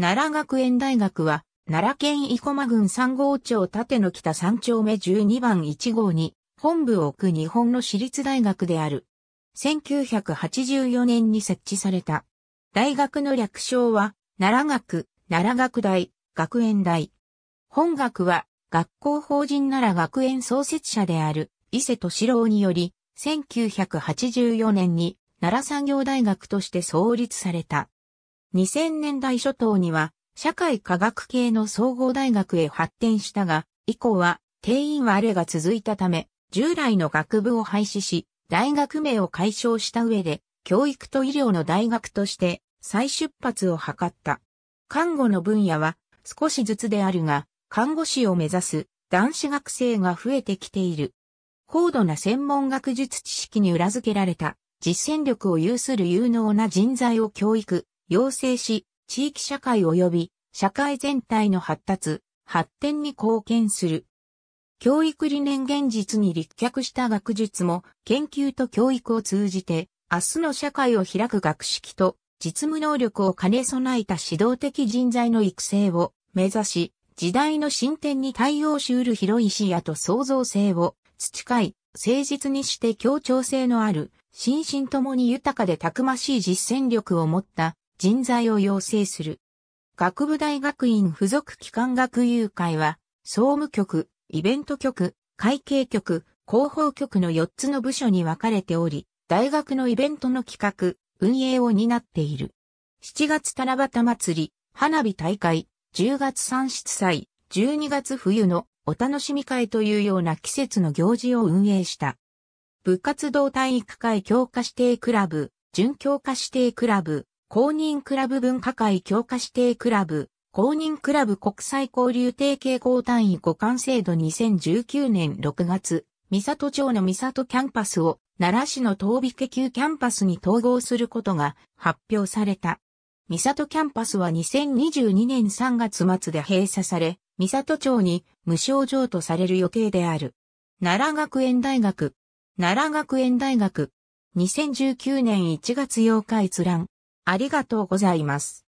奈良学園大学は、奈良県生駒郡三号町縦の北三丁目12番1号に、本部を置く日本の私立大学である。1984年に設置された。大学の略称は、奈良学、奈良学大、学園大。本学は、学校法人奈良学園創設者である、伊勢敏郎により、1984年に、奈良産業大学として創立された。2000年代初頭には、社会科学系の総合大学へ発展したが、以降は、定員割れが続いたため、従来の学部を廃止し、大学名を解消した上で、教育と医療の大学として再出発を図った。看護の分野は少しずつであるが、看護師を目指す男子学生が増えてきている。高度な専門学術知識に裏付けられた実践力を有する有能な人材を教育、養成し、地域社会及び社会全体の発達、発展に貢献する。教育理念現実に立脚した学術も研究と教育を通じて明日の社会を開く学識と実務能力を兼ね備えた指導的人材の育成を目指し、時代の進展に対応しうる広い視野と創造性を培い、誠実にして協調性のある、心身ともに豊かでたくましい実践力を持った人材を養成する。学部大学院附属機関学友会は、総務局、イベント局、会計局、広報局の4つの部署に分かれており、大学のイベントの企画、運営を担っている。7月七夕祭り、花火大会、10月三出祭、12月冬のお楽しみ会というような季節の行事を運営した。部活動体育会強化指定クラブ、準強化指定クラブ、公認クラブ分科会強化指定クラブ、公認クラブ国際交流提携校単位互換制度2019年6月、三里町の三里キャンパスを奈良市の東美家級キャンパスに統合することが発表された。三里キャンパスは2022年3月末で閉鎖され、三里町に無償譲渡される予定である。奈良学園大学。奈良学園大学。2019年1月8日閲覧。ありがとうございます。